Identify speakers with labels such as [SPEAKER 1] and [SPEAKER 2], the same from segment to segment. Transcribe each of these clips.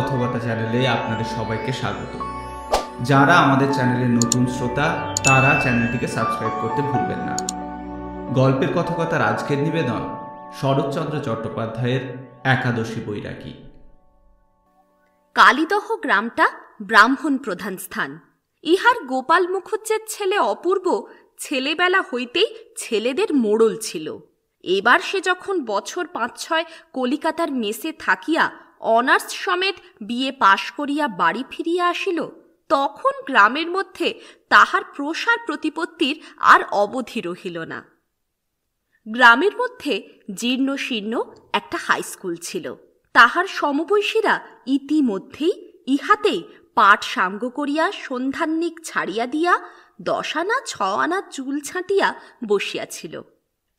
[SPEAKER 1] কথাবার্তা চ্যানেলে আপনাদের সবাইকে স্বাগত যারা আমাদের চ্যানেলের নতুন শ্রোতা তারা চ্যানেলটিকে সাবস্ক্রাইব করতে ভুলবেন না গল্পের কথকতার আজকের নিবেদন শরৎচন্দ্র চট্টোপাধ্যায়ের একাদশী বৈরাগী
[SPEAKER 2] কালিদহ গ্রামটা ব্রাহ্মণ প্রধান স্থান ইহার গোপাল মুখুজ্জের ছেলে অপূর্ব ছেলেবেলা হইতেই ছেলেদের মোড়ল ছিল এবার সে যখন বছর পাঁচ ছয় কলিকাতার মেসে থাকিয়া অনার্স সমেত বিয়ে পাশ করিয়া বাড়ি ফিরিয়া আসিল তখন গ্রামের মধ্যে তাহার প্রসার প্রতিপত্তির আর অবধি রহিল না গ্রামের মধ্যে জীর্ণ শীর্ণ একটা হাই স্কুল ছিল তাহার সমবয়সীরা ইতিমধ্যেই ইহাতেই পাঠ সাঙ্গ করিয়া সন্ধান্নিক ছাড়িয়া দিয়া দশানা ছ আনা চুল ছাঁটিয়া বসিয়াছিল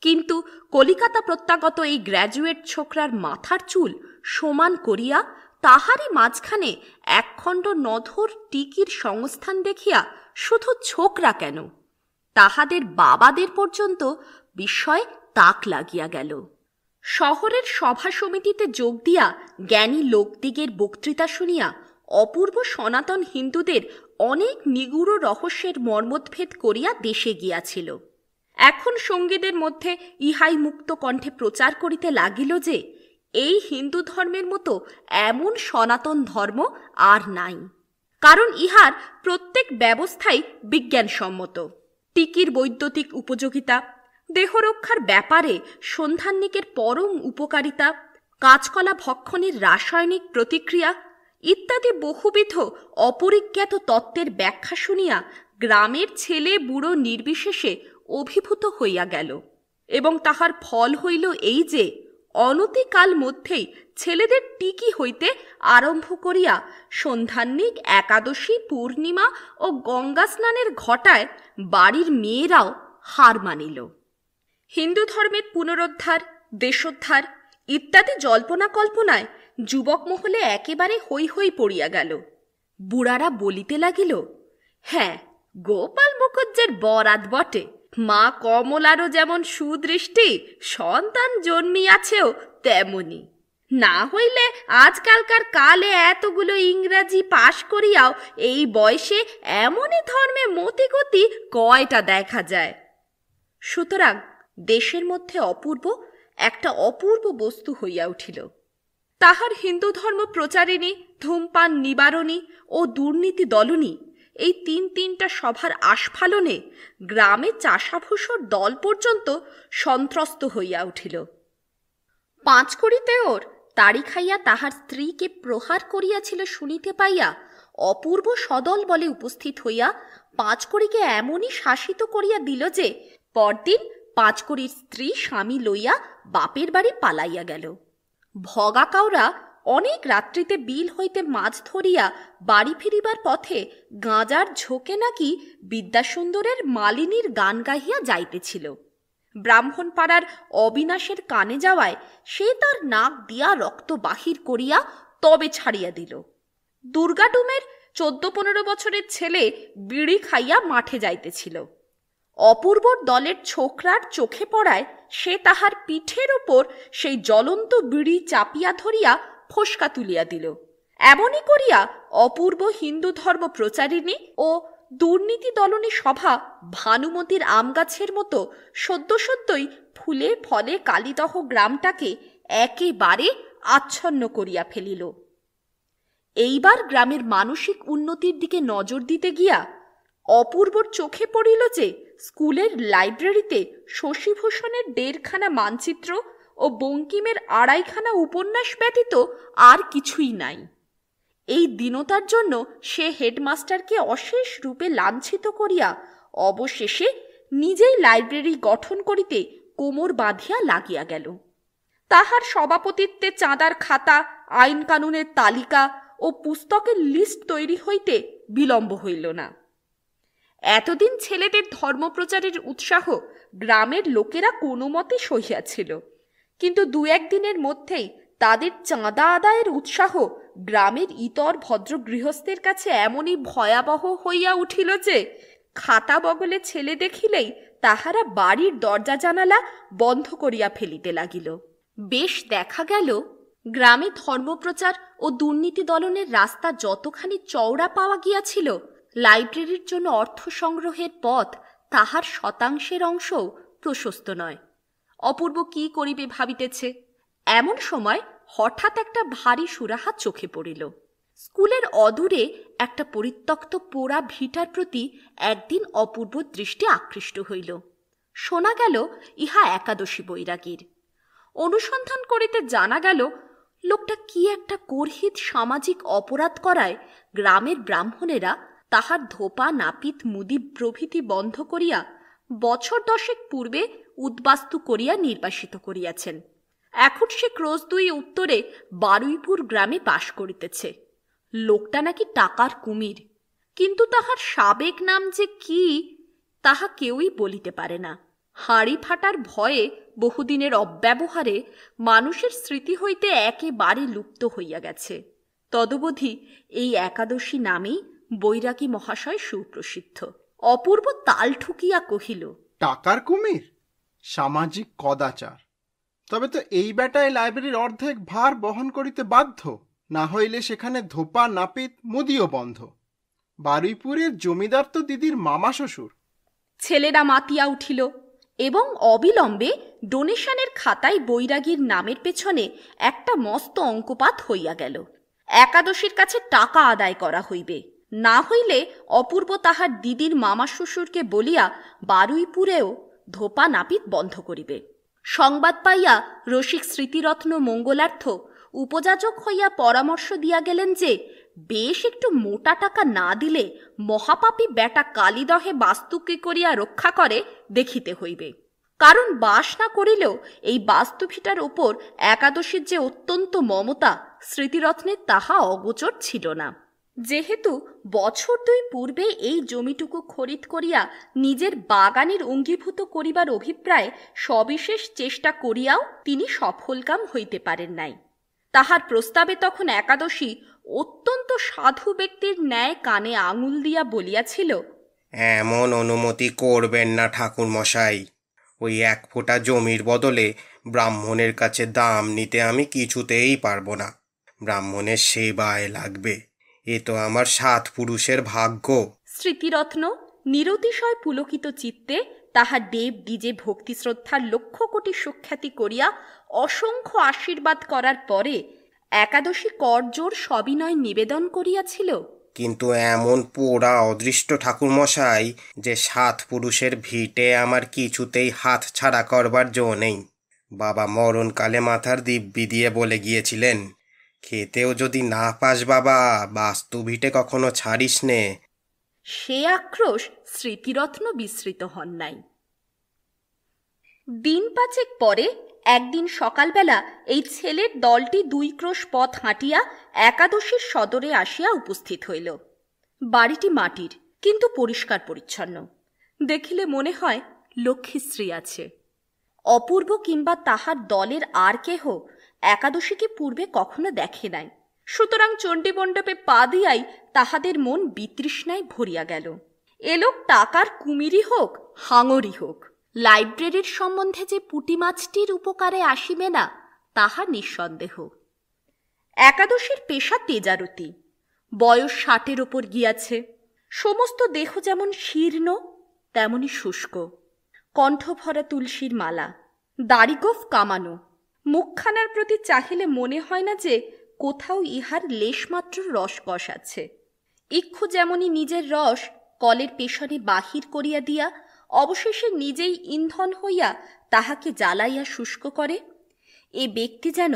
[SPEAKER 2] কিন্তু কলিকাতা প্রত্যাগত এই গ্র্যাজুয়েট ছোকরার মাথার চুল সমান করিয়া তাহারই মাঝখানে একখণ্ড নধর টিকির সংস্থান দেখিয়া শুধু ছোকরা কেন তাহাদের বাবাদের পর্যন্ত বিস্ময় তাক লাগিয়া গেল শহরের সভা সমিতিতে যোগ দিয়া জ্ঞানী লোকদিগের বক্তৃতা শুনিয়া অপূর্ব সনাতন হিন্দুদের অনেক নিগুড় রহস্যের মর্মোদ্ভেদ করিয়া দেশে গিয়াছিল এখন সঙ্গীদের মধ্যে ইহাই মুক্ত কণ্ঠে প্রচার করিতে লাগিল যে এই হিন্দু ধর্মের মতো এমন সনাতন ধর্ম আর নাই কারণ ইহার প্রত্যেক ব্যবস্থাই বিজ্ঞানসম্মত টিকির বৈদ্যুতিক উপযোগিতা দেহরক্ষার ব্যাপারে সন্ধান্নিকের পরম উপকারিতা কাঁচকলা ভক্ষণের রাসায়নিক প্রতিক্রিয়া ইত্যাদি বহুবিধ অপরিজ্ঞাত তত্ত্বের ব্যাখ্যা শুনিয়া গ্রামের ছেলে বুড়ো নির্বিশেষে অভিভূত হইয়া গেল এবং তাহার ফল হইল এই যে অনতিকাল মধ্যেই ছেলেদের টিকি হইতে আরম্ভ করিয়া সন্ধ্যাহ্নিক একাদশী পূর্ণিমা ও গঙ্গা স্নানের ঘটায় বাড়ির মেয়েরাও হার মানিল হিন্দু ধর্মের পুনরুদ্ধার দেশোদ্ধার ইত্যাদি জল্পনা কল্পনায় যুবক মহলে একেবারে হৈ হৈ পড়িয়া গেল বুড়ারা বলিতে লাগিল হ্যাঁ গোপাল মুখুজ্জের বরাত বটে মা কমলারও যেমন সুদৃষ্টি সন্তান জন্মিয়াছেও তেমনি না হইলে আজকালকার কালে এতগুলো ইংরাজি পাশ করিয়াও এই বয়সে এমনই ধর্মে মতিগতি কয়টা দেখা যায় সুতরাং দেশের মধ্যে অপূর্ব একটা অপূর্ব বস্তু হইয়া উঠিল তাহার হিন্দু ধর্ম প্রচারিণী ধূমপান নিবারণী ও দুর্নীতি দলনী এই তিন তিনটা সভার আস্ফালনে গ্রামে চাষাভূষর দল পর্যন্ত সন্ত্রস্ত হইয়া উঠিল পাঁচকড়িতে ওর তাড়ি খাইয়া তাহার স্ত্রীকে প্রহার করিয়াছিল শুনিতে পাইয়া অপূর্ব সদল বলে উপস্থিত হইয়া পাঁচকড়িকে এমনই শাসিত করিয়া দিল যে পরদিন পাঁচকড়ির স্ত্রী স্বামী লইয়া বাপের বাড়ি পালাইয়া গেল ভগাকাওরা অনেক রাত্রিতে বিল হইতে মাছ ধরিয়া বাড়ি ফিরিবার পথে গাঁজার ঝোঁকে নাকি বিদ্যাসুন্দরের মালিনীর গান গাহিয়া যাইতেছিল ব্রাহ্মণপাড়ার অবিনাশের কানে যাওয়ায় সে তার নাক দিয়া রক্ত বাহির করিয়া তবে ছাড়িয়া দিল দুর্গাটুমের চোদ্দ পনেরো বছরের ছেলে বিড়ি খাইয়া মাঠে যাইতেছিল অপূর্ব দলের ছোকরার চোখে পড়ায় সে তাহার পিঠের ওপর সেই জ্বলন্ত বিড়ি চাপিয়া ধরিয়া ফসকা তুলিয়া দিল এমনই করিয়া অপূর্ব হিন্দু ধর্ম প্রচারিণী ও দুর্নীতি দলনী সভা ভানুমতির আমগাছের মতো সদ্য সদ্যই ফুলে ফলে কালিদহ গ্রামটাকে একেবারে আচ্ছন্ন করিয়া ফেলিল এইবার গ্রামের মানসিক উন্নতির দিকে নজর দিতে গিয়া অপূর্বর চোখে পড়িল যে স্কুলের লাইব্রেরিতে শশীভূষণের দেড়খানা মানচিত্র ও বঙ্কিমের আড়াইখানা উপন্যাস ব্যতীত আর কিছুই নাই এই দীনতার জন্য সে হেডমাস্টারকে অশেষ রূপে লাঞ্ছিত করিয়া অবশেষে নিজেই লাইব্রেরি গঠন করিতে কোমর বাঁধিয়া লাগিয়া গেল তাহার সভাপতিত্বে চাঁদার খাতা আইন কানুনের তালিকা ও পুস্তকের লিস্ট তৈরি হইতে বিলম্ব হইল না এতদিন ছেলেদের ধর্মপ্রচারের উৎসাহ গ্রামের লোকেরা কোনো মতে সহিয়াছিল কিন্তু দু একদিনের মধ্যেই তাদের চাঁদা আদায়ের উৎসাহ গ্রামের ইতর ভদ্র গৃহস্থের কাছে এমনই ভয়াবহ হইয়া উঠিল যে খাতা বগলে ছেলে দেখিলেই তাহারা বাড়ির দরজা জানালা বন্ধ করিয়া ফেলিতে লাগিল বেশ দেখা গেল গ্রামে ধর্মপ্রচার ও দুর্নীতি দলনের রাস্তা যতখানি চওড়া পাওয়া গিয়াছিল লাইব্রেরির জন্য অর্থ সংগ্রহের পথ তাহার শতাংশের অংশও প্রশস্ত নয় অপূর্ব কি করিবে ভাবিতেছে এমন সময় হঠাৎ একটা ভারী সুরাহা চোখে পড়িল স্কুলের অদূরে একটা পরিত্যক্ত পোড়া ভিটার প্রতি একদিন অপূর্ব দৃষ্টি আকৃষ্ট হইল শোনা গেল ইহা একাদশী বৈরাগীর অনুসন্ধান করিতে জানা গেল লোকটা কি একটা গর্হিত সামাজিক অপরাধ করায় গ্রামের ব্রাহ্মণেরা তাহার ধোপা নাপিত মুদি প্রভৃতি বন্ধ করিয়া বছর দশেক পূর্বে উদ্বাস্তু করিয়া নির্বাসিত করিয়াছেন এখন সে ক্রোজ দুই উত্তরে বারুইপুর গ্রামে বাস করিতেছে লোকটা নাকি টাকার কুমির কিন্তু তাহার সাবেক নাম যে কি তাহা কেউই বলিতে পারে না হাঁড়ি ফাটার ভয়ে বহুদিনের অব্যবহারে মানুষের স্মৃতি হইতে একেবারে লুপ্ত হইয়া গেছে তদবধি এই একাদশী নামেই বৈরাগী মহাশয় সুপ্রসিদ্ধ অপূর্ব তাল ঠুকিয়া কহিল
[SPEAKER 3] টাকার কুমির সামাজিক কদাচার তবে তো এই বেটায় লাইব্রেরির অর্ধেক ভার বহন করিতে বাধ্য না হইলে সেখানে ধোপা নাপিত মুদিও বন্ধ বারুইপুরের জমিদার তো
[SPEAKER 2] দিদির মামা শ্বশুর ছেলেরা মাতিয়া উঠিল এবং অবিলম্বে ডোনেশনের খাতায় বৈরাগীর নামের পেছনে একটা মস্ত অঙ্কপাত হইয়া গেল একাদশীর কাছে টাকা আদায় করা হইবে না হইলে অপূর্ব তাহার দিদির মামা শ্বশুরকে বলিয়া বারুইপুরেও ধোপা নাপিত বন্ধ করিবে সংবাদ পাইয়া রসিক স্মৃতিরত্ন মঙ্গলার্থ উপযাজক হইয়া পরামর্শ দিয়া গেলেন যে বেশ একটু মোটা টাকা না দিলে মহাপাপী ব্যাটা কালিদহে বাস্তুকে করিয়া রক্ষা করে দেখিতে হইবে কারণ বাস না করিলেও এই বাস্তুভিটার উপর একাদশীর যে অত্যন্ত মমতা স্মৃতিরত্নের তাহা অগোচর ছিল না যেহেতু বছর দুই পূর্বে এই জমিটুকু খরিদ করিয়া নিজের বাগানের অঙ্গীভূত করিবার অভিপ্রায় সবিশেষ চেষ্টা করিয়াও তিনি সফলকাম হইতে পারেন নাই তাহার প্রস্তাবে তখন একাদশী অত্যন্ত সাধু ব্যক্তির ন্যায় কানে আঙুল দিয়া বলিয়াছিল
[SPEAKER 4] এমন অনুমতি করবেন না ঠাকুর মশাই ওই এক ফোঁটা জমির বদলে ব্রাহ্মণের কাছে দাম নিতে আমি কিছুতেই পারবো না ব্রাহ্মণের সেবায় লাগবে এ তো আমার সাত পুরুষের ভাগ্য
[SPEAKER 2] স্মৃতিরত্ন নিরতিশয় পুলকিত চিত্তে তাহা দেব দিজে ভক্তি শ্রদ্ধার লক্ষ কোটি সুখ্যাতি করিয়া অসংখ্য আশীর্বাদ করার পরে একাদশী করজোর সবিনয় নিবেদন করিয়াছিল
[SPEAKER 4] কিন্তু এমন পোড়া অদৃষ্ট ঠাকুরমশাই যে সাত পুরুষের ভিটে আমার কিছুতেই হাত ছাড়া করবার জো নেই বাবা মরণকালে মাথার দিব্যি দিয়ে বলে গিয়েছিলেন খেতেও যদি না পাস বাবা বাস্তু ভিটে কখনো ছাড়িস নে
[SPEAKER 2] সে আক্রোশ স্মৃতিরত্ন বিস্মৃত হন নাই দিন পাঁচেক পরে একদিন সকালবেলা এই ছেলের দলটি দুই ক্রোশ পথ হাঁটিয়া একাদশীর সদরে আসিয়া উপস্থিত হইল বাড়িটি মাটির কিন্তু পরিষ্কার পরিচ্ছন্ন দেখিলে মনে হয় লক্ষ্মীশ্রী আছে অপূর্ব কিংবা তাহার দলের আর কেহ একাদশীকে পূর্বে কখনো দেখে নাই সুতরাং চণ্ডীমণ্ডপে পা দিয়াই তাহাদের মন বিতৃষ্ণায় ভরিয়া গেল এ লোক টাকার কুমিরি হোক হাঙরি হোক লাইব্রেরির সম্বন্ধে যে পুটি মাছটির উপকারে আসিবে না তাহা নিঃসন্দেহ একাদশীর পেশা তেজারতি বয়স ষাটের ওপর গিয়াছে সমস্ত দেহ যেমন শীর্ণ তেমনি শুষ্ক কণ্ঠ ভরা তুলসীর মালা দাড়িগোফ কামানো মুখখানার প্রতি চাহিলে মনে হয় না যে কোথাও ইহার লেশমাত্র রসকস আছে ইক্ষু যেমনই নিজের রস কলের পেশনে বাহির করিয়া দিয়া অবশেষে নিজেই ইন্ধন হইয়া তাহাকে জ্বালাইয়া শুষ্ক করে এ ব্যক্তি যেন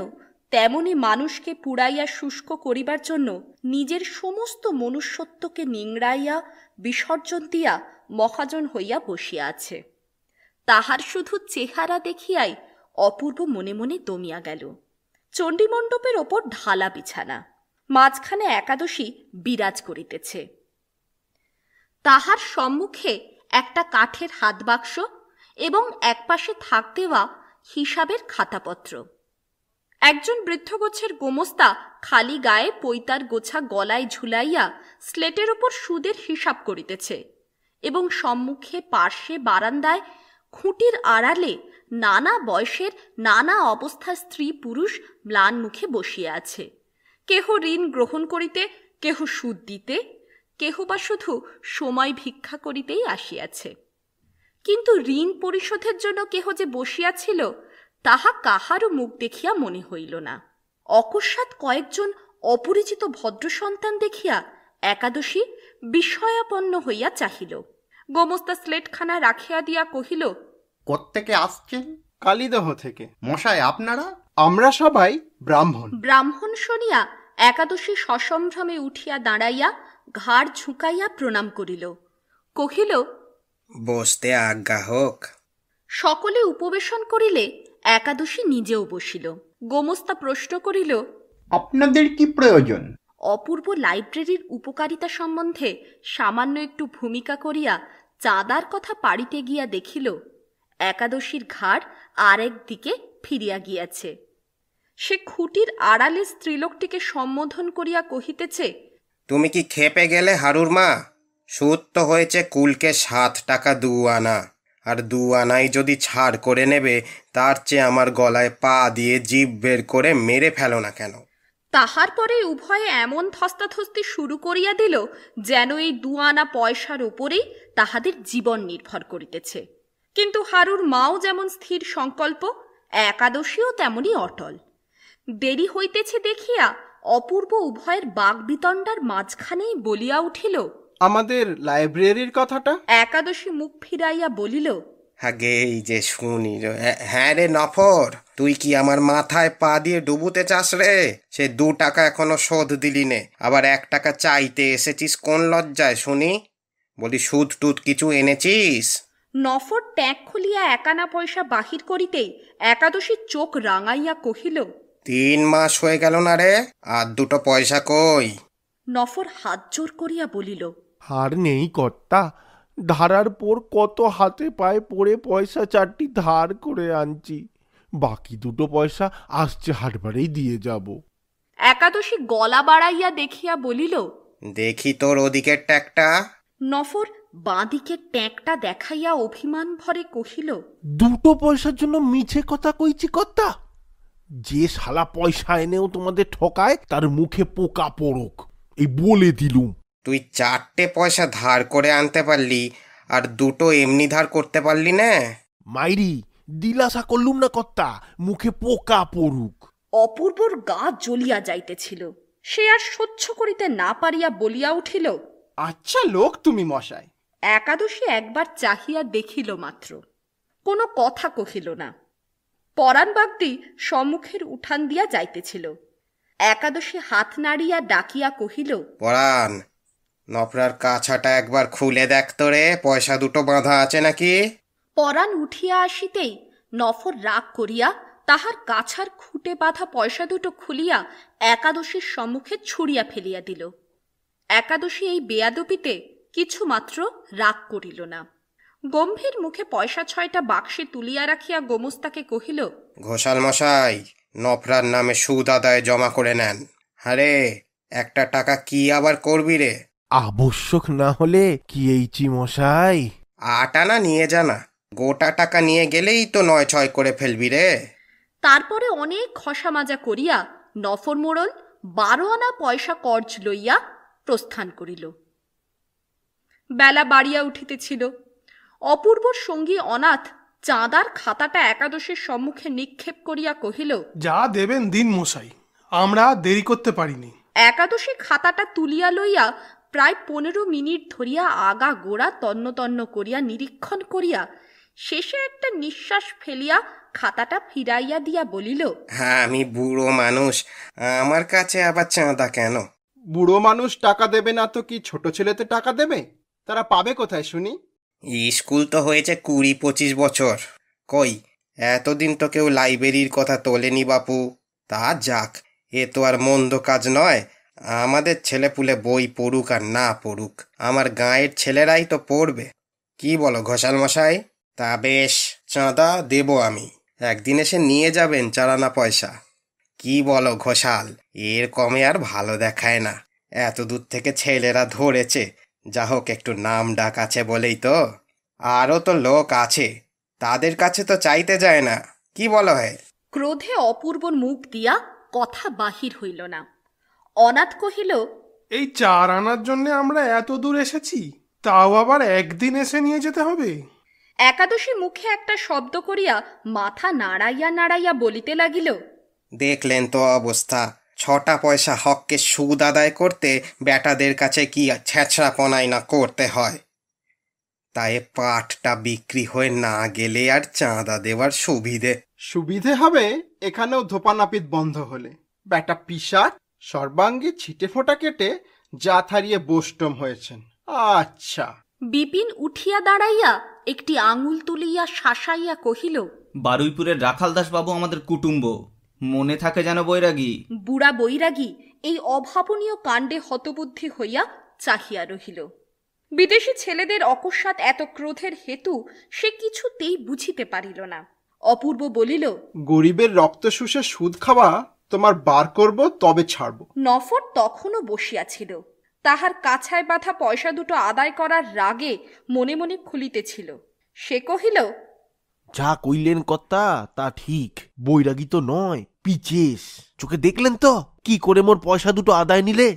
[SPEAKER 2] তেমনি মানুষকে পুড়াইয়া শুষ্ক করিবার জন্য নিজের সমস্ত মনুষ্যত্বকে নিংড়াইয়া বিসর্জন দিয়া মহাজন হইয়া বসিয়া আছে তাহার শুধু চেহারা দেখিয়াই অপূর্ব মনে মনে দমিয়া গেল চণ্ডীমণ্ডপের ওপর ঢালা বিছানা মাঝখানে একাদশী বিরাজ করিতেছে তাহার সম্মুখে একটা কাঠের হাতবাক্স এবং একপাশে থাক দেওয়া হিসাবের খাতাপত্র একজন বৃদ্ধগোছের গোমস্তা খালি গায়ে পৈতার গোছা গলায় ঝুলাইয়া স্লেটের ওপর সুদের হিসাব করিতেছে এবং সম্মুখে পার্শ্বে বারান্দায় খুঁটির আড়ালে নানা বয়সের নানা অবস্থার স্ত্রী পুরুষ ম্লান মুখে বসিয়া আছে কেহ ঋণ গ্রহণ করিতে কেহ সুদ দিতে কেহ বা শুধু সময় ভিক্ষা করিতেই আসিয়াছে কিন্তু ঋণ পরিশোধের জন্য কেহ যে বসিয়াছিল তাহা কাহারও মুখ দেখিয়া মনে হইল না অকস্মাৎ কয়েকজন অপরিচিত ভদ্র সন্তান দেখিয়া একাদশী বিস্ময়াপন্ন হইয়া চাহিল গোমস্তা স্লেটখানা রাখিয়া দিয়া কহিল
[SPEAKER 3] কোত্থেকে আসছেন কালিদহ থেকে মশায় আপনারা আমরা সবাই ব্রাহ্মণ
[SPEAKER 2] ব্রাহ্মণ শুনিয়া একাদশী সসম্ভ্রমে উঠিয়া দাঁড়াইয়া ঘাড় ঝুঁকাইয়া প্রণাম করিল কহিল
[SPEAKER 4] বসতে আজ্ঞা হোক
[SPEAKER 2] সকলে উপবেশন করিলে একাদশী নিজেও বসিল গোমস্তা প্রশ্ন করিল আপনাদের
[SPEAKER 4] কি
[SPEAKER 5] প্রয়োজন
[SPEAKER 2] অপূর্ব লাইব্রেরির উপকারিতা সম্বন্ধে সামান্য একটু ভূমিকা করিয়া চাঁদার কথা পাড়িতে গিয়া দেখিল একাদশীর ঘাড় আরেক দিকে ফিরিয়া গিয়াছে সে খুঁটির আড়ালে স্ত্রীলোকটিকে সম্বোধন করিয়া কহিতেছে
[SPEAKER 4] তুমি কি খেপে গেলে হারুর মা সুদ তো হয়েছে কুলকে সাত টাকা দু আনা আর দু আনাই যদি ছাড় করে নেবে তার চেয়ে আমার গলায় পা দিয়ে জিভ বের করে মেরে ফেল না কেন
[SPEAKER 2] তাহার পরে উভয়ে এমন ধস্তাধস্তি শুরু করিয়া দিল যেন এই দু আনা পয়সার উপরেই তাহাদের জীবন নির্ভর করিতেছে কিন্তু হারুর মাও যেমন স্থির সংকল্প একাদশীও তেমনি অটল দেরি হইতেছে দেখিয়া অপূর্ব উভয়ের বাগবিতণ্ডার মাঝখানেই বলিয়া উঠিল
[SPEAKER 3] আমাদের লাইব্রেরির কথাটা
[SPEAKER 2] একাদশী মুখ ফিরাইয়া বলিল
[SPEAKER 3] আগে এই যে শুনি হ্যাঁ রে
[SPEAKER 4] নফর তুই কি আমার মাথায় পা দিয়ে ডুবুতে চাস রে সে দু টাকা এখনো শোধ দিলি নে আবার এক টাকা চাইতে এসেছিস কোন লজ্জায় শুনি বলি সুদ টুদ কিছু এনেছিস
[SPEAKER 2] নফর ট্যাঁক খুলিয়া একানা পয়সা বাহির করিতেই একাদশীর চোখ রাঙাইয়া কহিল
[SPEAKER 4] তিন মাস হয়ে গেল না রে আর দুটো পয়সা কই
[SPEAKER 2] নফর হাত জোর করিয়া বলিল
[SPEAKER 4] হার নেই কর্তা
[SPEAKER 3] ধারার পর কত হাতে পায়ে পড়ে পয়সা চারটি ধার করে আনছি বাকি দুটো পয়সা আসছে হাটবারেই দিয়ে যাব
[SPEAKER 2] একাদশী গলা বাড়াইয়া দেখিয়া বলিল
[SPEAKER 4] দেখি তোর ওদিকের ট্যাকটা
[SPEAKER 2] নফর বাঁদিকে ট্যাঁকটা দেখাইয়া অভিমান ভরে কহিল
[SPEAKER 4] দুটো পয়সার জন্য মিছে কথা কইছি কর্তা যে শালা পয়সা এনেও তোমাদের ঠকায় তার মুখে পোকা পড়ুক এই বলে দিলুম তুই চারটে পয়সা ধার করে আনতে পারলি আর দুটো এমনি ধার করতে পারলি না মাইরি দিলাসা করলুম না কর্তা মুখে পোকা পড়ুক
[SPEAKER 2] অপূর্বর গা জ্বলিয়া যাইতেছিল সে আর সহ্য করিতে না পারিয়া বলিয়া উঠিল আচ্ছা লোক তুমি মশাই একাদশী একবার চাহিয়া দেখিল মাত্র কোনো কথা কহিল না পরাণ সম্মুখের উঠান দিয়া যাইতেছিল একাদশী হাত নাড়িয়া ডাকিয়া কহিল
[SPEAKER 4] পরাণ নপরার কাছাটা একবার খুলে দেখ তোরে পয়সা দুটো বাঁধা আছে নাকি
[SPEAKER 2] পরাণ উঠিয়া আসিতেই নফর রাগ করিয়া তাহার কাছার খুঁটে বাঁধা পয়সা দুটো খুলিয়া একাদশীর সম্মুখে ছুড়িয়া ফেলিয়া দিল একাদশী এই বেয়াদপিতে কিছুমাত্র রাগ করিল না গম্ভীর মুখে পয়সা ছয়টা বাক্সে তুলিয়া রাখিয়া গোমস্তাকে কহিল
[SPEAKER 4] ঘোষাল মশাই নফরার নামে সুদ আদায় জমা করে নেন আরে একটা টাকা কি আবার করবি রে আবশ্যক না হলে কি এইচি মশাই না নিয়ে জানা গোটা টাকা নিয়ে গেলেই তো নয় ছয় করে ফেলবি
[SPEAKER 2] রে তারপরে অনেক খসা মাজা করিয়া নফর মোড়ল বারো আনা পয়সা কর্জ লইয়া প্রস্থান করিল বেলা বাড়িয়া উঠিতেছিল অপূর্ব সঙ্গী অনাথ চাঁদার খাতাটা একাদশের সম্মুখে নিক্ষেপ করিয়া কহিল
[SPEAKER 3] যা দেবেন দিন মশাই আমরা দেরি করতে পারিনি
[SPEAKER 2] একাদশী খাতাটা তুলিয়া লইয়া প্রায় পনেরো মিনিট ধরিয়া আগা গোড়া তন্নতন্ন করিয়া নিরীক্ষণ করিয়া শেষে একটা নিঃশ্বাস ফেলিয়া খাতাটা ফিরাইয়া দিয়া বলিল
[SPEAKER 3] হ্যাঁ আমি বুড়ো মানুষ আমার কাছে আবার চাঁদা কেন বুড়ো মানুষ টাকা দেবে না তো কি ছোট ছেলেতে টাকা দেবে তারা পাবে কোথায় শুনি স্কুল তো হয়েছে কুড়ি পঁচিশ বছর কই
[SPEAKER 4] এতদিন তো কেউ লাইব্রেরির কথা তোলেনি বাপু তা যাক এ তো আর মন্দ কাজ নয় আমাদের ছেলেপুলে বই পড়ুক আর না পড়ুক আমার গাঁয়ের ছেলেরাই তো পড়বে কি বলো ঘোষাল মশাই তা বেশ চাঁদা দেব আমি একদিন এসে নিয়ে যাবেন চারানা পয়সা কি বলো ঘোষাল এর কমে আর ভালো দেখায় না এত দূর থেকে ছেলেরা ধরেছে যা হোক একটু নাম ডাক আছে বলেই তো আরও তো লোক আছে তাদের কাছে তো চাইতে যায় না কি
[SPEAKER 3] বলো হয়
[SPEAKER 2] ক্রোধে অপূর্ব মুখ দিয়া কথা বাহির হইল না অনাথ কহিল
[SPEAKER 3] এই চার আনার জন্য আমরা এত দূর এসেছি তাও আবার একদিন এসে নিয়ে যেতে হবে
[SPEAKER 2] একাদশী মুখে একটা শব্দ করিয়া মাথা নাড়াইয়া নাড়াইয়া বলিতে লাগিল
[SPEAKER 4] দেখলেন তো অবস্থা ছটা পয়সা হককে সুদ আদায় করতে ব্যাটাদের কাছে কি ছ্যাঁচড়াপনাই না করতে হয়
[SPEAKER 3] তাই পাটটা বিক্রি হয়ে না গেলে আর চাঁদা দেওয়ার সুবিধে সুবিধে হবে এখানেও ধোপানাপিত বন্ধ হলে ব্যাটা পিসার সর্বাঙ্গে ছিটে ফোটা কেটে যা হারিয়ে বোষ্টম হয়েছেন আচ্ছা
[SPEAKER 2] বিপিন উঠিয়া দাঁড়াইয়া একটি আঙুল তুলিয়া শাসাইয়া কহিল
[SPEAKER 3] বারুইপুরের
[SPEAKER 6] বাবু আমাদের কুটুম্ব মনে থাকে যেন বৈরাগী
[SPEAKER 2] বুড়া বৈরাগী এই অভাবনীয় কাণ্ডে হতবুদ্ধি হইয়া চাহিয়া রহিল বিদেশি ছেলেদের অকস্মাৎ এত ক্রোধের হেতু সে কিছুতেই বুঝিতে পারিল না অপূর্ব বলিল
[SPEAKER 3] গরিবের রক্ত শুষে সুদ খাওয়া তোমার বার করব তবে ছাড়ব
[SPEAKER 2] নফর তখনও বসিয়াছিল তাহার কাছায় বাঁধা পয়সা দুটো আদায় করার রাগে মনে মনে খুলিতেছিল সে কহিল
[SPEAKER 5] যা কইলেন কর্তা তা ঠিক বৈরাগী তো নয় পিচেস চোখে দেখলেন তো কি করে মোর পয়সা দুটো আদায়
[SPEAKER 2] নিলে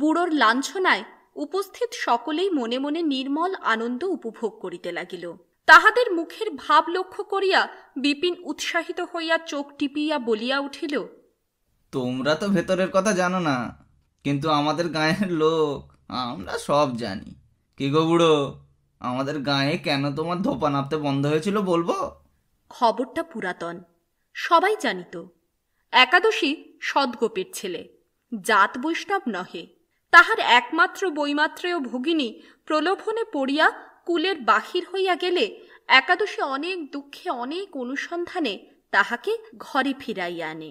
[SPEAKER 2] বুড়োর লাঞ্ছনায় উপস্থিত সকলেই মনে মনে নির্মল আনন্দ উপভোগ করিতে লাগিল তাহাদের মুখের ভাব লক্ষ্য করিয়া বিপিন উৎসাহিত হইয়া চোখ টিপিয়া বলিয়া উঠিল
[SPEAKER 6] তোমরা তো ভেতরের কথা জানো না কিন্তু আমাদের গায়ের লোক আমরা সব জানি কি গো বুড়ো আমাদের গায়ে কেন তোমার ধোপা নাপতে বন্ধ হয়েছিল বলবো
[SPEAKER 2] খবরটা পুরাতন সবাই জানিত একাদশী সদ্গোপের ছেলে জাত বৈষ্ণব নহে তাহার একমাত্র বইমাত্রেয় ভগিনী প্রলোভনে পড়িয়া কুলের বাহির হইয়া গেলে একাদশী অনেক দুঃখে অনেক অনুসন্ধানে তাহাকে ঘরে ফিরাইয়া আনে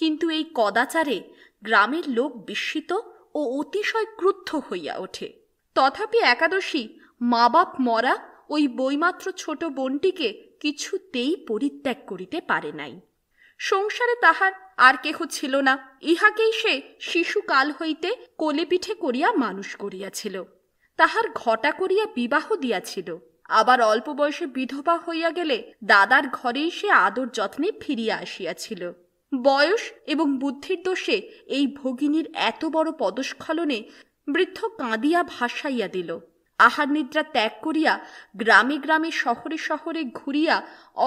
[SPEAKER 2] কিন্তু এই কদাচারে গ্রামের লোক বিস্মিত ও অতিশয় ক্রুদ্ধ হইয়া ওঠে তথাপি একাদশী মা বাপ মরা ওই বইমাত্র ছোট বোনটিকে কিছুতেই পরিত্যাগ করিতে পারে নাই সংসারে তাহার আর কেহ ছিল না ইহাকেই সে শিশুকাল হইতে কোলে পিঠে করিয়া মানুষ করিয়াছিল তাহার ঘটা করিয়া বিবাহ দিয়াছিল আবার অল্প বয়সে বিধবা হইয়া গেলে দাদার ঘরেই সে আদর যত্নে ফিরিয়া আসিয়াছিল বয়স এবং বুদ্ধির দোষে এই ভগিনীর এত বড় পদস্খলনে বৃদ্ধ কাঁদিয়া ভাসাইয়া দিল আহার নিদ্রা ত্যাগ করিয়া গ্রামে গ্রামে শহরে শহরে ঘুরিয়া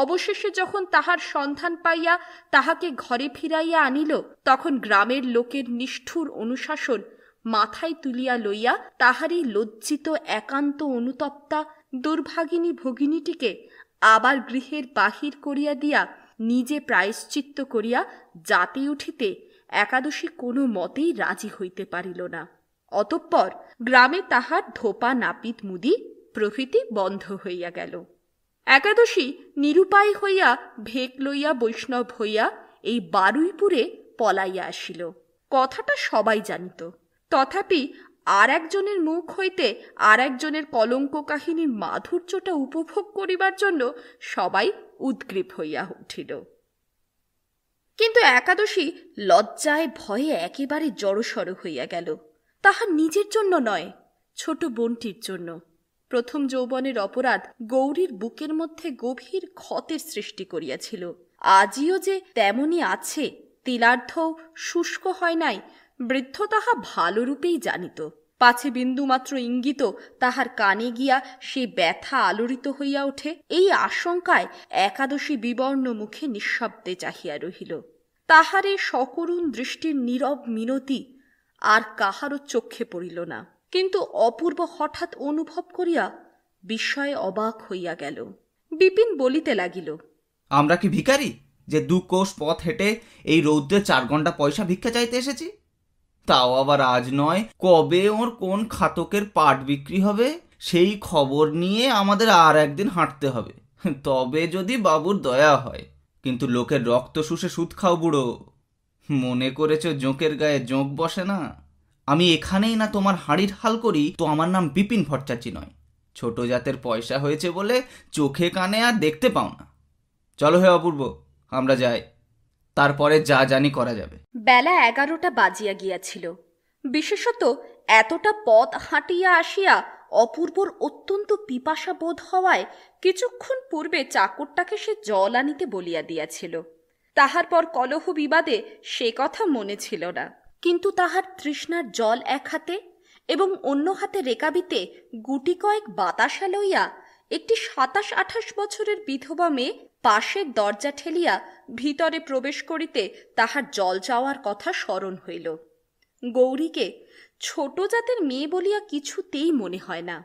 [SPEAKER 2] অবশেষে যখন তাহার সন্ধান পাইয়া তাহাকে ঘরে ফিরাইয়া আনিল তখন গ্রামের লোকের নিষ্ঠুর অনুশাসন মাথায় তুলিয়া লইয়া তাহারই লজ্জিত একান্ত অনুতপ্তা দুর্ভাগিনী ভগিনীটিকে আবার গৃহের বাহির করিয়া দিয়া নিজে প্রায়শ্চিত্ত করিয়া জাতি উঠিতে একাদশী কোনো মতেই রাজি হইতে পারিল না অতঃপর গ্রামে তাহার ধোপা নাপিত মুদি প্রভৃতি বন্ধ হইয়া গেল একাদশী নিরুপায় হইয়া ভেক লইয়া বৈষ্ণব হইয়া এই বারুইপুরে পলাইয়া আসিল কথাটা সবাই জানিত তথাপি আর একজনের মুখ হইতে আর একজনের কলঙ্ক কাহিনীর মাধুর্যটা উপভোগ করিবার জন্য সবাই উদ্গ্রীব হইয়া উঠিল কিন্তু একাদশী লজ্জায় ভয়ে একেবারে জড়সড় হইয়া গেল তাহা নিজের জন্য নয় ছোট বোনটির জন্য প্রথম যৌবনের অপরাধ গৌরীর বুকের মধ্যে গভীর ক্ষতের সৃষ্টি করিয়াছিল আজিও যে তেমনি আছে তিলার্ধ শুষ্ক হয় নাই বৃদ্ধ তাহা ভালোরূপেই জানিত পাছে বিন্দুমাত্র ইঙ্গিত তাহার কানে গিয়া সে ব্যথা আলোড়িত হইয়া ওঠে এই আশঙ্কায় একাদশী বিবর্ণ মুখে নিঃশব্দে চাহিয়া রহিল তাহার সকরুণ দৃষ্টির নীরব মিনতি আর কাহারও চক্ষে পড়িল না কিন্তু অপূর্ব হঠাৎ অনুভব করিয়া বিস্ময়ে অবাক হইয়া গেল বিপিন বলিতে লাগিল
[SPEAKER 6] আমরা কি ভিকারি যে দু কোষ পথ হেঁটে এই রৌদ্রে চার ঘন্টা পয়সা ভিক্ষা চাইতে এসেছি তাও আবার আজ নয় কবে ওর কোন খাতকের পাট বিক্রি হবে সেই খবর নিয়ে আমাদের আর একদিন হাঁটতে হবে তবে যদি বাবুর দয়া হয় কিন্তু লোকের রক্ত শুষে সুদ খাও বুড়ো মনে করেছ জোঁকের গায়ে জোঁক বসে না আমি এখানেই না তোমার হাঁড়ির হাল করি তো আমার নাম বিপিন ভট্টাচি নয় ছোট জাতের পয়সা হয়েছে বলে চোখে কানে আর দেখতে পাও না চলো হে অপূর্ব আমরা যাই তারপরে যা জানি করা যাবে
[SPEAKER 2] বেলা এগারোটা বাজিয়া গিয়াছিল বিশেষত এতটা পথ হাঁটিয়া আসিয়া অপূর্বর অত্যন্ত পিপাসা বোধ হওয়ায় কিছুক্ষণ পূর্বে চাকরটাকে সে জল আনিতে বলিয়া দিয়াছিল তাহার পর কলহ বিবাদে সে কথা মনে ছিল না কিন্তু তাহার তৃষ্ণার জল এক হাতে এবং অন্য হাতে রেকাবিতে গুটি কয়েক বাতাসা লইয়া একটি সাতাশ আঠাশ বছরের বিধবা মেয়ে পাশের দরজা ঠেলিয়া ভিতরে প্রবেশ করিতে তাহার জল চাওয়ার কথা স্মরণ হইল গৌরীকে ছোট জাতের মেয়ে বলিয়া কিছুতেই মনে হয় না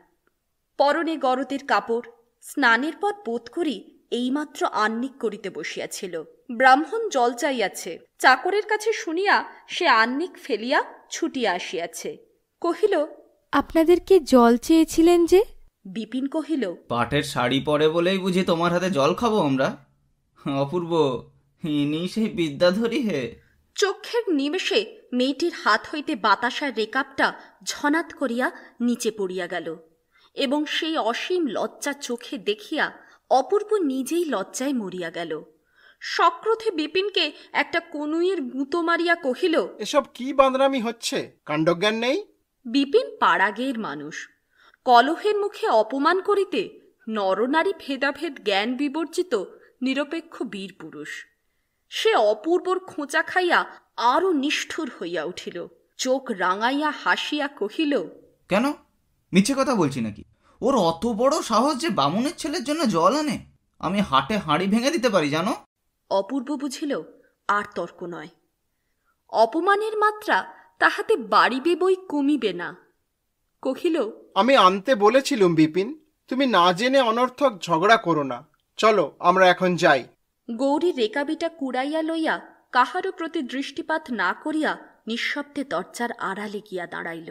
[SPEAKER 2] পরনে গরতের কাপড় স্নানের পর বোধ করি এইমাত্র আন্নিক করিতে বসিয়াছিল ব্রাহ্মণ জল চাইয়াছে চাকরের কাছে শুনিয়া সে আন্নিক ফেলিয়া ছুটিয়া আসিয়াছে কহিল আপনাদেরকে জল চেয়েছিলেন যে বিপিন কহিল
[SPEAKER 6] পাটের শাড়ি পরে বলেই বুঝি তোমার হাতে জল খাবো আমরা অপূর্ব ইনি সেই বিদ্যাধরী হে
[SPEAKER 2] চক্ষের নিমেষে মেয়েটির হাত হইতে বাতাসার রেকাপটা ঝনাত করিয়া নিচে পড়িয়া গেল এবং সেই অসীম লজ্জা চোখে দেখিয়া অপূর্ব নিজেই লজ্জায় মরিয়া গেল সক্রথে বিপিনকে একটা কনুইয়ের গুঁতো মারিয়া কহিল এসব কি বাঁদরামি হচ্ছে কাণ্ডজ্ঞান নেই বিপিন পাড়াগের মানুষ কলহের মুখে অপমান করিতে নরনারী ভেদাভেদ জ্ঞান বিবর্জিত নিরপেক্ষ বীর পুরুষ সে অপূর্বর খোঁচা খাইয়া আরও নিষ্ঠুর হইয়া উঠিল চোখ রাঙাইয়া হাসিয়া কহিল
[SPEAKER 6] কেন মিছে কথা বলছি নাকি ওর অত বড় সাহস যে বামুনের ছেলের জন্য জল আনে আমি হাটে হাঁড়ি ভেঙে দিতে পারি জানো অপূর্ব
[SPEAKER 2] বুঝিল আর তর্ক নয় অপমানের মাত্রা তাহাতে বাড়িবে বই কমিবে না কহিল
[SPEAKER 3] আমি আনতে বলেছিলুম বিপিন তুমি না জেনে অনর্থক ঝগড়া করো না চলো আমরা এখন যাই
[SPEAKER 2] গৌরী রেকাবিটা কুড়াইয়া লইয়া কাহারও প্রতি দৃষ্টিপাত না করিয়া নিঃশব্দে দরজার আড়ালে গিয়া দাঁড়াইল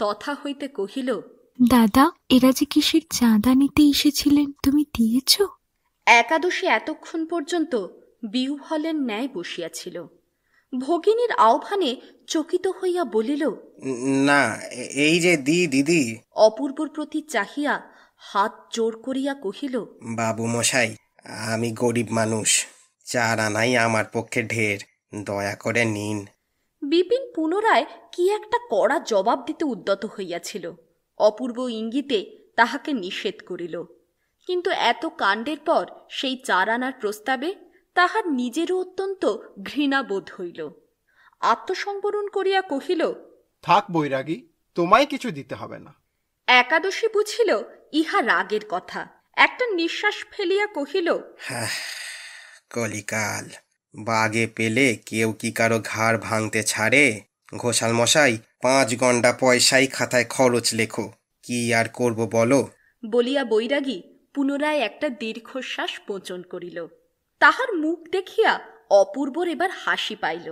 [SPEAKER 2] তথা হইতে কহিল দাদা এরা যে কিসের চাঁদা নিতে এসেছিলেন তুমি দিয়েছো একাদশী এতক্ষণ পর্যন্ত হলের ন্যায় বসিয়াছিল ভগিনীর আহ্বানে চকিত হইয়া বলিল
[SPEAKER 4] না এই যে দি দিদি
[SPEAKER 2] অপূর্বর প্রতি চাহিয়া হাত জোর করিয়া কহিল
[SPEAKER 4] বাবু মশাই আমি গরিব মানুষ চার আনাই আমার পক্ষে ঢের দয়া করে নিন
[SPEAKER 2] বিপিন পুনরায় কি একটা কড়া জবাব দিতে উদ্যত হইয়াছিল অপূর্ব ইঙ্গিতে তাহাকে নিষেধ করিল কিন্তু এত কাণ্ডের পর সেই চার আনার প্রস্তাবে তাহার নিজেরও অত্যন্ত ঘৃণাবোধ হইল আত্মসংবরণ করিয়া কহিল থাক বৈরাগী তোমায় কিছু দিতে হবে না একাদশী বুঝিল ইহা রাগের কথা একটা নিঃশ্বাস ফেলিয়া কহিল হ্যাঁ,
[SPEAKER 3] কলিকাল
[SPEAKER 4] বাগে পেলে কেউ কি কারো ঘাড় ভাঙতে ছাড়ে ঘোষাল মশাই পাঁচ গন্ডা পয়সাই খাতায় খরচ লেখো কি আর করব বলো
[SPEAKER 2] বলিয়া বৈরাগী পুনরায় একটা দীর্ঘশ্বাস মোচন করিল তাহার মুখ দেখিয়া অপূর্বর এবার হাসি পাইল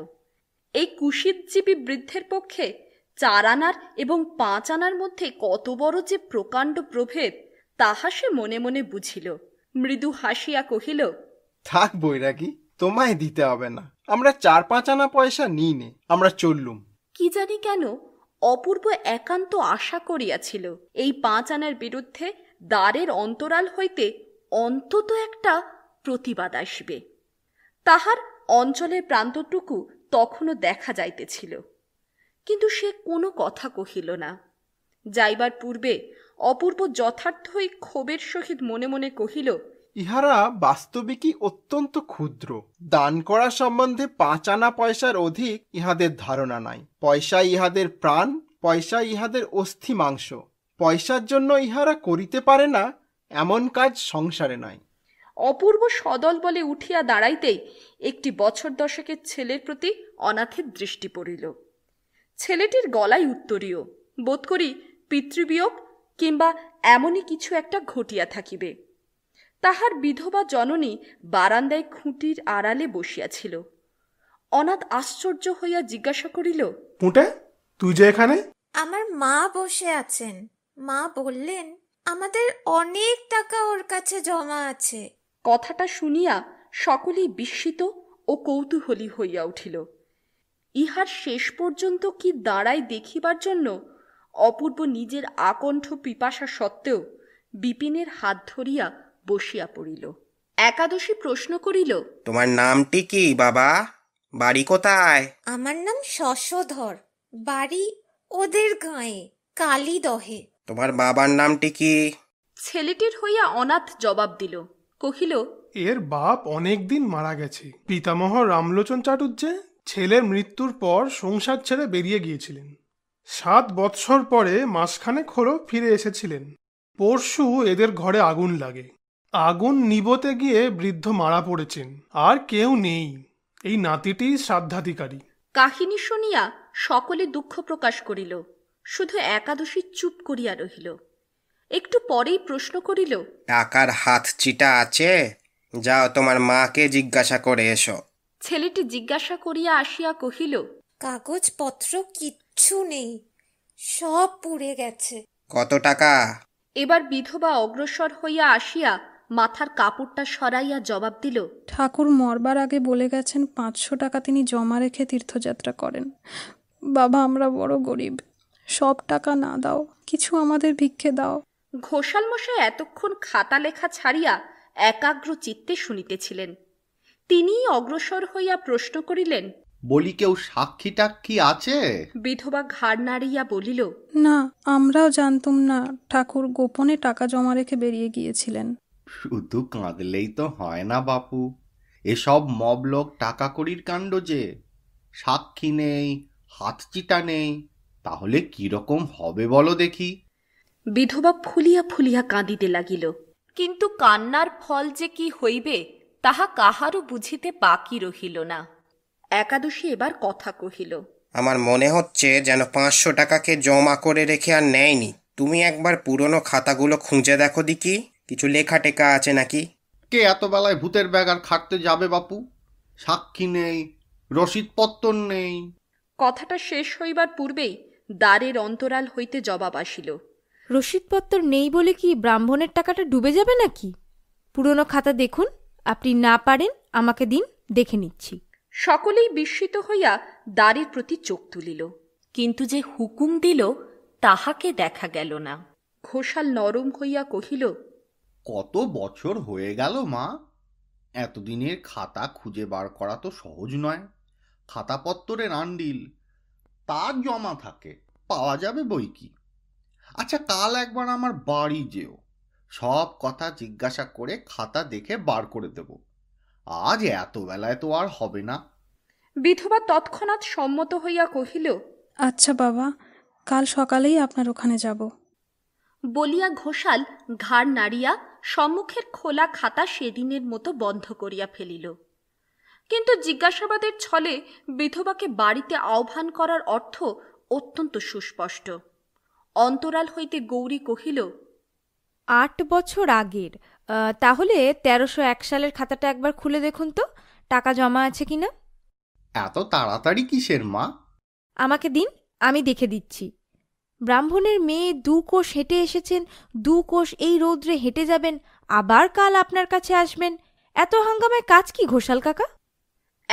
[SPEAKER 2] এই কুশিতজীবী বৃদ্ধের পক্ষে চার আনার এবং পাঁচ আনার মধ্যে কত বড় যে প্রকাণ্ড প্রভেদ তাহা সে মনে মনে বুঝিল মৃদু হাসিয়া কহিল
[SPEAKER 3] থাক বৈরাগী তোমায় দিতে হবে না আমরা চার পাঁচ আনা পয়সা নিই নে আমরা চললুম
[SPEAKER 2] কি জানি কেন অপূর্ব একান্ত আশা করিয়াছিল এই পাঁচ আনার বিরুদ্ধে দ্বারের অন্তরাল হইতে অন্তত একটা প্রতিবাদ আসবে তাহার অঞ্চলের প্রান্তটুকু তখনও দেখা যাইতেছিল কিন্তু সে কোনো কথা কহিল না যাইবার পূর্বে অপূর্ব যথার্থই ক্ষোভের সহিত মনে মনে কহিল
[SPEAKER 3] ইহারা বাস্তবিকই অত্যন্ত ক্ষুদ্র দান করা সম্বন্ধে পাঁচ আনা পয়সার অধিক ইহাদের ধারণা নাই পয়সা ইহাদের প্রাণ পয়সা ইহাদের অস্থি মাংস পয়সার জন্য ইহারা করিতে পারে না এমন কাজ সংসারে নয়
[SPEAKER 2] অপূর্ব সদল বলে উঠিয়া দাঁড়াইতেই একটি বছর দশকের ছেলের প্রতি অনাথের দৃষ্টি পড়িল ছেলেটির গলায় উত্তরীয় বোধ করি পিতৃবিয়োগ কিংবা এমনই কিছু একটা ঘটিয়া থাকিবে তাহার বিধবা জননী বারান্দায় খুঁটির আড়ালে বসিয়াছিল অনাথ আশ্চর্য হইয়া জিজ্ঞাসা করিল
[SPEAKER 3] পুঁটে তুই যে এখানে
[SPEAKER 2] আমার মা বসে আছেন মা বললেন আমাদের অনেক টাকা ওর কাছে জমা আছে কথাটা শুনিয়া সকলেই বিস্মিত ও কৌতূহলী হইয়া উঠিল ইহার শেষ পর্যন্ত কি দাঁড়াই দেখিবার জন্য অপূর্ব নিজের আকণ্ঠ পিপাসা সত্ত্বেও বিপিনের হাত ধরিয়া বসিয়া পড়িল একাদশী প্রশ্ন করিল তোমার নামটি
[SPEAKER 4] কি বাবা বাড়ি কোথায়
[SPEAKER 2] আমার নাম শশধর বাড়ি ওদের গাঁয়ে কালীদহে
[SPEAKER 4] তোমার বাবার নামটি কি
[SPEAKER 2] ছেলেটির হইয়া অনাথ জবাব দিল কহিল
[SPEAKER 3] এর বাপ অনেকদিন মারা গেছে পিতামহ রামলোচন চাটুজ্জে ছেলের মৃত্যুর পর সংসার ছেড়ে বেরিয়ে গিয়েছিলেন সাত বৎসর পরে মাসখানেক হলো ফিরে এসেছিলেন পরশু এদের ঘরে আগুন লাগে আগুন নিবতে গিয়ে বৃদ্ধ মারা পড়েছেন আর কেউ নেই এই নাতিটি শ্রাদ্ধাধিকারী
[SPEAKER 2] কাহিনী শুনিয়া সকলে দুঃখ প্রকাশ করিল শুধু একাদশী চুপ করিয়া রহিল একটু পরেই প্রশ্ন করিল
[SPEAKER 4] টাকার হাত চিটা আছে যাও তোমার মাকে জিজ্ঞাসা করে এসো
[SPEAKER 2] ছেলেটি জিজ্ঞাসা করিয়া আসিয়া কহিল কাগজপত্র কিচ্ছু নেই সব পুড়ে গেছে কত টাকা এবার বিধবা অগ্রসর হইয়া আসিয়া মাথার কাপড়টা সরাইয়া জবাব দিল ঠাকুর মরবার আগে বলে গেছেন পাঁচশো টাকা তিনি জমা রেখে তীর্থযাত্রা করেন বাবা আমরা বড় গরিব সব টাকা না দাও কিছু আমাদের ভিক্ষে দাও ঘোষাল মশাই এতক্ষণ খাতা লেখা ছাড়িয়া একাগ্র চিত্তে শুনিতেছিলেন তিনি অগ্রসর হইয়া প্রশ্ন করিলেন
[SPEAKER 5] বলি কেউ সাক্ষী টাক্ষী আছে
[SPEAKER 2] বিধবা ঘাড় নাড়িয়া বলিল না আমরাও জানতুম না ঠাকুর গোপনে টাকা জমা রেখে বেরিয়ে গিয়েছিলেন
[SPEAKER 5] শুধু কাঁদলেই তো হয় না বাপু এসব মবলক টাকা করির কাণ্ড যে সাক্ষী নেই হাতচিটা নেই তাহলে কিরকম হবে বলো দেখি
[SPEAKER 2] বিধবা ফুলিয়া ফুলিয়া কাঁদিতে লাগিল কিন্তু কান্নার ফল যে কি হইবে তাহা কাহারও বুঝিতে বাকি রহিল না একাদশী এবার কথা কহিল
[SPEAKER 4] আমার মনে হচ্ছে যেন পাঁচশো টাকাকে জমা করে রেখে আর নেয়নি তুমি একবার পুরনো খাতাগুলো খুঁজে দেখো দিকি কিছু লেখা টেকা আছে নাকি
[SPEAKER 5] কে এত বেলায় ভূতের ব্যাগার খাটতে যাবে বাপু সাক্ষী নেই রসিদপত্তর নেই
[SPEAKER 2] কথাটা শেষ হইবার পূর্বেই দ্বারের অন্তরাল হইতে জবাব আসিল রসিদপত্র নেই বলে কি ব্রাহ্মণের টাকাটা ডুবে যাবে নাকি পুরনো খাতা দেখুন আপনি না পারেন আমাকে দিন দেখে নিচ্ছি সকলেই বিস্মিত হইয়া দ্বারের প্রতি চোখ তুলিল কিন্তু যে হুকুম দিল তাহাকে দেখা গেল না ঘোষাল নরম হইয়া কহিল
[SPEAKER 5] কত বছর হয়ে গেল মা এতদিনের খাতা খুঁজে বার করা তো সহজ নয় খাতাপত্তরের আন্ডিল তা জমা থাকে পাওয়া যাবে বই কি আচ্ছা কাল একবার আমার বাড়ি যেও সব কথা জিজ্ঞাসা করে খাতা দেখে বার করে দেব আজ এত বেলায় তো আর হবে না
[SPEAKER 2] বিধবা তৎক্ষণাৎ সম্মত হইয়া কহিল আচ্ছা বাবা কাল সকালেই আপনার ওখানে যাব বলিয়া ঘোষাল ঘাড় নাড়িয়া সম্মুখের খোলা খাতা সেদিনের মতো বন্ধ করিয়া ফেলিল কিন্তু জিজ্ঞাসাবাদের ছলে বিধবাকে বাড়িতে আহ্বান করার অর্থ অত্যন্ত সুস্পষ্ট অন্তরাল হইতে গৌরী কহিল আট বছর আগের তাহলে তেরোশো এক সালের খাতাটা একবার খুলে দেখুন তো টাকা জমা আছে কিনা
[SPEAKER 5] এত তাড়াতাড়ি কিসের মা
[SPEAKER 2] আমাকে দিন আমি দেখে দিচ্ছি ব্রাহ্মণের মেয়ে দু কোষ হেঁটে এসেছেন দু কোষ এই রৌদ্রে হেঁটে যাবেন আবার কাল আপনার কাছে আসবেন এত হাঙ্গামায় কাজ কি ঘোষাল কাকা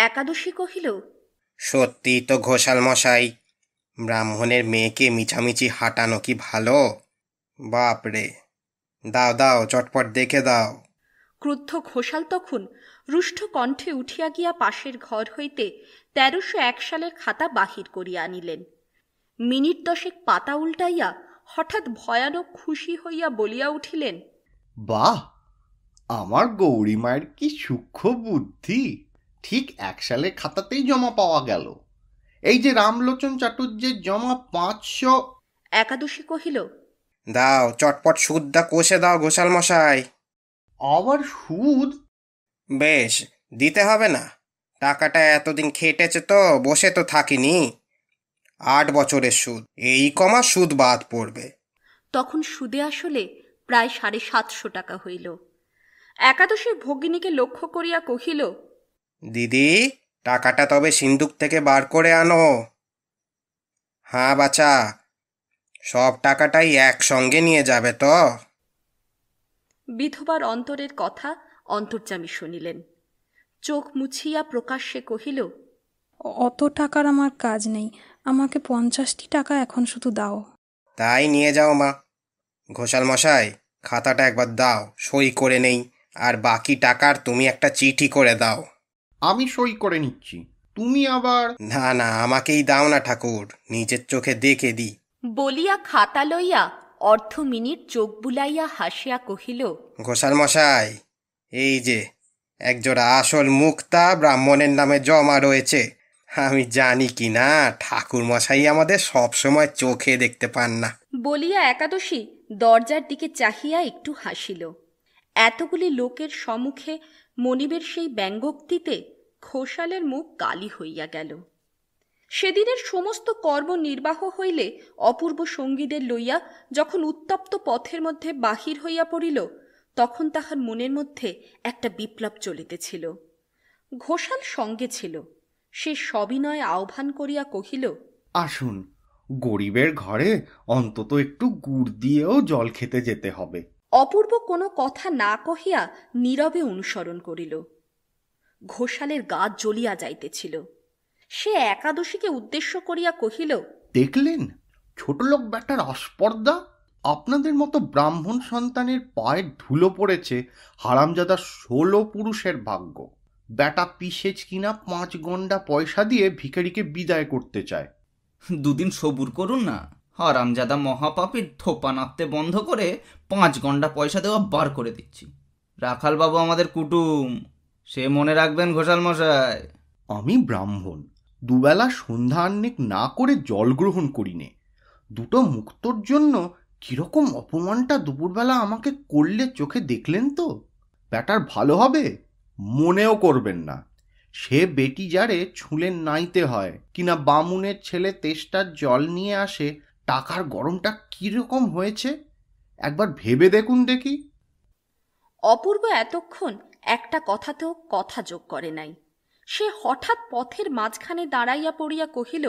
[SPEAKER 2] একাদশী কহিল
[SPEAKER 4] সত্যি তো ঘোষাল মশাই ব্রাহ্মণের মেয়েকে মিছামিছি হাঁটানো কি ভালো বাপরে দাও দাও চটপট দেখে দাও
[SPEAKER 2] ক্রুদ্ধ ঘোষাল তখন রুষ্ট কণ্ঠে উঠিয়া গিয়া পাশের ঘর হইতে তেরোশো এক সালের খাতা বাহির করিয়া আনিলেন মিনিট দশেক পাতা উল্টাইয়া হঠাৎ ভয়ানক খুশি হইয়া বলিয়া উঠিলেন
[SPEAKER 5] বাহ আমার গৌরী মায়ের কি সূক্ষ্ম বুদ্ধি ঠিক এক সালে খাতাতেই জমা পাওয়া গেল এই যে রামলোচন চাটুর্যের জমা
[SPEAKER 2] পাঁচশো একাদশী কহিল
[SPEAKER 4] দাও চটপট সুদ দা কষে দাও ঘোষাল মশাই আবার সুদ বেশ দিতে হবে না টাকাটা এতদিন খেটেছে তো বসে তো থাকিনি আট বছরের সুদ এই কমা সুদ বাদ পড়বে
[SPEAKER 2] তখন সুদে আসলে প্রায় সাড়ে সাতশো টাকা হইল একাদশীর ভগিনীকে লক্ষ্য করিয়া কহিল
[SPEAKER 4] দিদি টাকাটা তবে সিন্দুক থেকে বার করে আনো হ্যাঁ বাছা সব টাকাটাই একসঙ্গে নিয়ে যাবে তো
[SPEAKER 2] বিধবার অন্তরের কথা অন্তর্জামী শুনিলেন চোখ মুছিয়া প্রকাশ্যে কহিল অত টাকার আমার কাজ নেই আমাকে পঞ্চাশটি টাকা এখন শুধু দাও
[SPEAKER 4] তাই নিয়ে যাও মা ঘোষাল মশাই খাতাটা একবার দাও সই করে নেই আর বাকি টাকার তুমি একটা চিঠি করে দাও আমি সই করে নিচ্ছি
[SPEAKER 2] তুমি আবার
[SPEAKER 4] না না আমাকেই দাও না ঠাকুর নিজের চোখে দেখে দি
[SPEAKER 2] বলিয়া খাতা লইয়া অর্ধ মিনিট চোখ বুলাইয়া হাসিয়া কহিল
[SPEAKER 4] ঘোষাল মশাই এই যে একজোড়া আসল মুক্তা ব্রাহ্মণের নামে জমা রয়েছে আমি জানি কি না ঠাকুর মশাই আমাদের সবসময় চোখে দেখতে পান না
[SPEAKER 2] বলিয়া একাদশী দরজার দিকে চাহিয়া একটু হাসিল এতগুলি লোকের সম্মুখে মনিবের সেই ব্যঙ্গোক্তিতে ঘোষালের মুখ কালি হইয়া গেল সেদিনের সমস্ত কর্ম নির্বাহ হইলে অপূর্ব সঙ্গীদের লইয়া যখন উত্তপ্ত পথের মধ্যে বাহির হইয়া পড়িল তখন তাহার মনের মধ্যে একটা বিপ্লব চলিতেছিল ঘোষাল সঙ্গে ছিল সে সবিনয়ে আহ্বান করিয়া কহিল
[SPEAKER 5] আসুন গরিবের ঘরে অন্তত একটু গুড় দিয়েও জল খেতে যেতে হবে
[SPEAKER 2] অপূর্ব কোনো কথা না কহিয়া নীরবে অনুসরণ করিল ঘোষালের গা জ্বলিয়া যাইতেছিল সে একাদশীকে উদ্দেশ্য করিয়া কহিল
[SPEAKER 5] দেখলেন ছোটলোক ব্যাটার আস্পর্দা আপনাদের মতো ব্রাহ্মণ সন্তানের পায়ের ধুলো পড়েছে হারামজাদা ষোলো পুরুষের ভাগ্য ব্যাটা পিসেজ
[SPEAKER 6] কিনা পাঁচ গন্ডা পয়সা দিয়ে ভিখারিকে বিদায় করতে চায় দুদিন সবুর করুন না হারামজাদা মহাপাপের থোপা নাড়তে বন্ধ করে পাঁচ গন্ডা পয়সা দেওয়া বার করে দিচ্ছি রাখালবাবু আমাদের কুটুম সে মনে রাখবেন ঘোষাল মশাই আমি
[SPEAKER 5] ব্রাহ্মণ দুবেলা সন্ধ্যাহ্নিক না করে জল গ্রহণ করি নে দুটো মুক্তর জন্য কীরকম অপমানটা দুপুরবেলা আমাকে করলে চোখে দেখলেন তো ব্যাটার ভালো হবে মনেও করবেন না সে বেটি যারে ছুঁলে নাইতে হয় কিনা বামুনের ছেলে তেষ্টার জল নিয়ে আসে টাকার গরমটা কীরকম হয়েছে একবার ভেবে দেখুন দেখি
[SPEAKER 2] অপূর্ব এতক্ষণ একটা কথাতেও কথা যোগ করে নাই সে হঠাৎ পথের মাঝখানে দাঁড়াইয়া পড়িয়া কহিল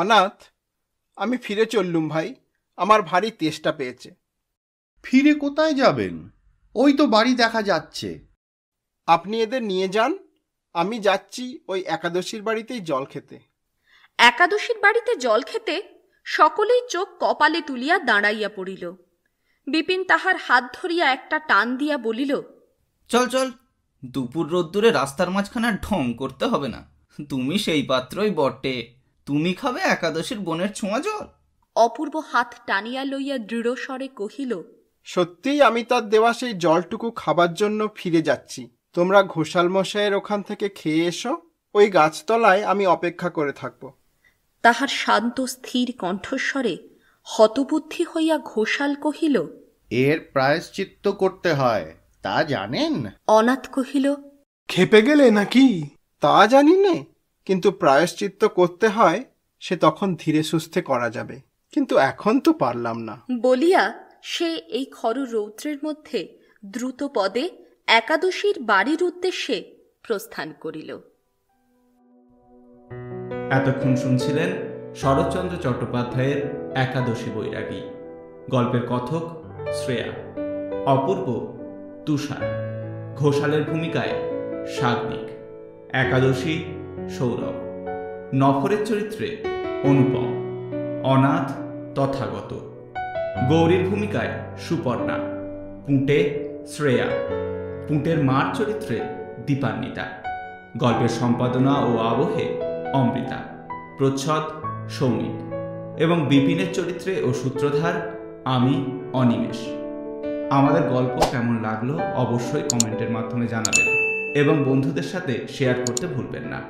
[SPEAKER 2] অনাথ
[SPEAKER 3] আমি ফিরে চললুম ভাই আমার ভারী তেষ্টা পেয়েছে ফিরে কোথায় যাবেন ওই তো বাড়ি দেখা যাচ্ছে আপনি এদের নিয়ে যান আমি যাচ্ছি ওই একাদশীর বাড়িতেই জল খেতে
[SPEAKER 2] একাদশীর বাড়িতে জল খেতে সকলেই চোখ কপালে তুলিয়া দাঁড়াইয়া পড়িল বিপিন তাহার হাত ধরিয়া একটা টান দিয়া বলিল
[SPEAKER 6] চল চল দুপুর রোদ্দুরে রাস্তার মাঝখানে ঢং করতে হবে না তুমি সেই পাত্রই বটে তুমি খাবে একাদশীর বনের ছোঁয়া জল
[SPEAKER 2] অপূর্ব হাত টানিয়া লইয়া দৃঢ়স্বরে কহিল
[SPEAKER 3] সত্যিই আমি তার দেওয়া সেই জলটুকু খাবার জন্য ফিরে যাচ্ছি তোমরা ঘোষাল মশাইয়ের ওখান থেকে খেয়ে এসো
[SPEAKER 2] ওই গাছতলায় আমি অপেক্ষা করে থাকব তাহার শান্ত স্থির কণ্ঠস্বরে হতবুদ্ধি হইয়া ঘোষাল কহিল এর প্রায়শ্চিত্ত
[SPEAKER 3] করতে হয় তা জানেন অনাথ কহিল খেপে গেলে নাকি তা জানি নে কিন্তু প্রায়শ্চিত্ত করতে হয় সে তখন ধীরে সুস্থে করা যাবে কিন্তু এখন তো পারলাম না
[SPEAKER 2] বলিয়া সে এই খর রৌদ্রের মধ্যে দ্রুত পদে একাদশীর বাড়ির উদ্দেশ্যে প্রস্থান করিল
[SPEAKER 1] এতক্ষণ শুনছিলেন শরৎচন্দ্র চট্টোপাধ্যায়ের একাদশী বৈরাগী গল্পের কথক শ্রেয়া অপূর্ব তুষার ঘোষালের ভূমিকায় সাগ্নিক একাদশী সৌরভ নফরের চরিত্রে অনুপম অনাথ তথাগত গৌরীর ভূমিকায় সুপর্ণা পুঁটে শ্রেয়া পুঁটের মার চরিত্রে দীপান্বিতা গল্পের সম্পাদনা ও আবহে অমৃতা প্রচ্ছদ সৌমিক এবং বিপিনের চরিত্রে ও সূত্রধার আমি অনিমেষ আমাদের গল্প কেমন লাগলো অবশ্যই কমেন্টের মাধ্যমে জানাবেন এবং বন্ধুদের সাথে শেয়ার করতে ভুলবেন না